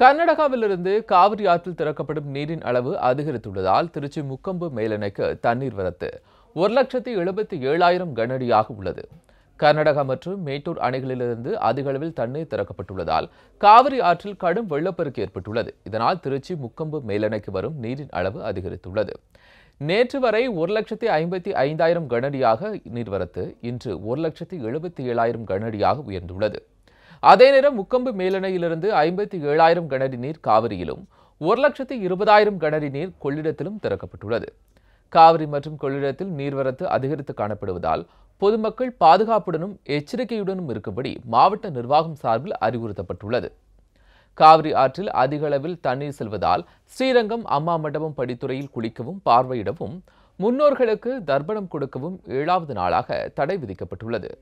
கர்நாடகாவிலிருந்து காவிரி ஆற்றில் திறக்கப்படும் நீரின் அளவு அதிகரித்துள்ளதால் திருச்சி முக்கம்பு மேலணைக்கு தண்ணீர் வரத்து ஒரு லட்சத்தி எழுபத்தி ஏழாயிரம் கனடியாக உள்ளது கர்நாடகா மற்றும் மேட்டூர் அணைகளிலிருந்து அதிக அளவில் தண்ணீர் திறக்கப்பட்டுள்ளதால் காவிரி ஆற்றில் கடும் வெள்ளப்பெருக்கு ஏற்பட்டுள்ளது இதனால் திருச்சி முக்கம்பு மேலணைக்கு வரும் நீரின் அளவு அதிகரித்துள்ளது நேற்று வரை ஒரு லட்சத்தி ஐம்பத்தி ஐந்தாயிரம் கனடியாக நீர்வரத்து இன்று ஒரு லட்சத்தி எழுபத்தி ஏழாயிரம் கனடியாக உயர்ந்துள்ளது அதே நேரம் முக்கம்பு மேலணையிலிருந்து ஐம்பத்தி ஏழாயிரம் கனடி நீர் காவிரியிலும் ஒரு லட்சத்தி இருபதாயிரம் கனடி நீர் கொள்ளிடத்திலும் திறக்கப்பட்டுள்ளது காவிரி மற்றும் கொள்ளிடத்தில் நீர்வரத்து அதிகரித்து காணப்படுவதால் பொதுமக்கள் பாதுகாப்புடனும் எச்சரிக்கையுடனும் இருக்கும்படி மாவட்ட நிர்வாகம் சார்பில் அறிவுறுத்தப்பட்டுள்ளது காவிரி ஆற்றில் அதிக அளவில் தண்ணீர் செல்வதால் ஸ்ரீரங்கம் அம்மா மண்டபம் படித்துறையில் குளிக்கவும் பார்வையிடவும் முன்னோர்களுக்கு தர்ப்பணம் கொடுக்கவும் ஏழாவது நாளாக தடை விதிக்கப்பட்டுள்ளது